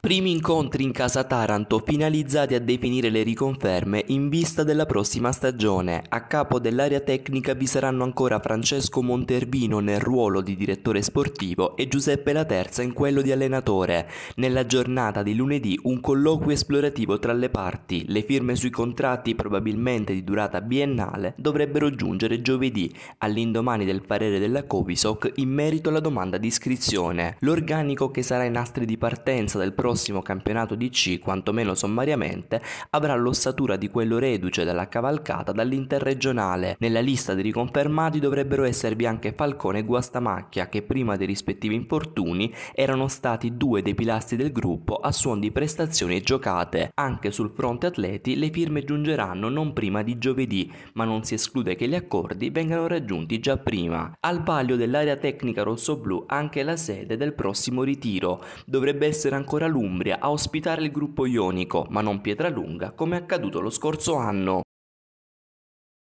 Primi incontri in casa Taranto finalizzati a definire le riconferme in vista della prossima stagione. A capo dell'area tecnica vi saranno ancora Francesco Montervino nel ruolo di direttore sportivo e Giuseppe La Terza in quello di allenatore. Nella giornata di lunedì un colloquio esplorativo tra le parti. Le firme sui contratti, probabilmente di durata biennale, dovrebbero giungere giovedì, all'indomani del parere della Covisoc in merito alla domanda di iscrizione. L'organico che sarà i nastri di partenza del prossimo prossimo campionato di C, quantomeno sommariamente, avrà l'ossatura di quello reduce dalla cavalcata dall'interregionale. Nella lista dei riconfermati dovrebbero esservi anche Falcone e Guastamacchia, che prima dei rispettivi infortuni erano stati due dei pilastri del gruppo a suon di prestazioni giocate. Anche sul fronte atleti le firme giungeranno non prima di giovedì, ma non si esclude che gli accordi vengano raggiunti già prima. Al palio dell'area tecnica rossoblu anche la sede del prossimo ritiro. Dovrebbe essere ancora lunga l'Umbria a ospitare il gruppo ionico, ma non Pietralunga come accaduto lo scorso anno.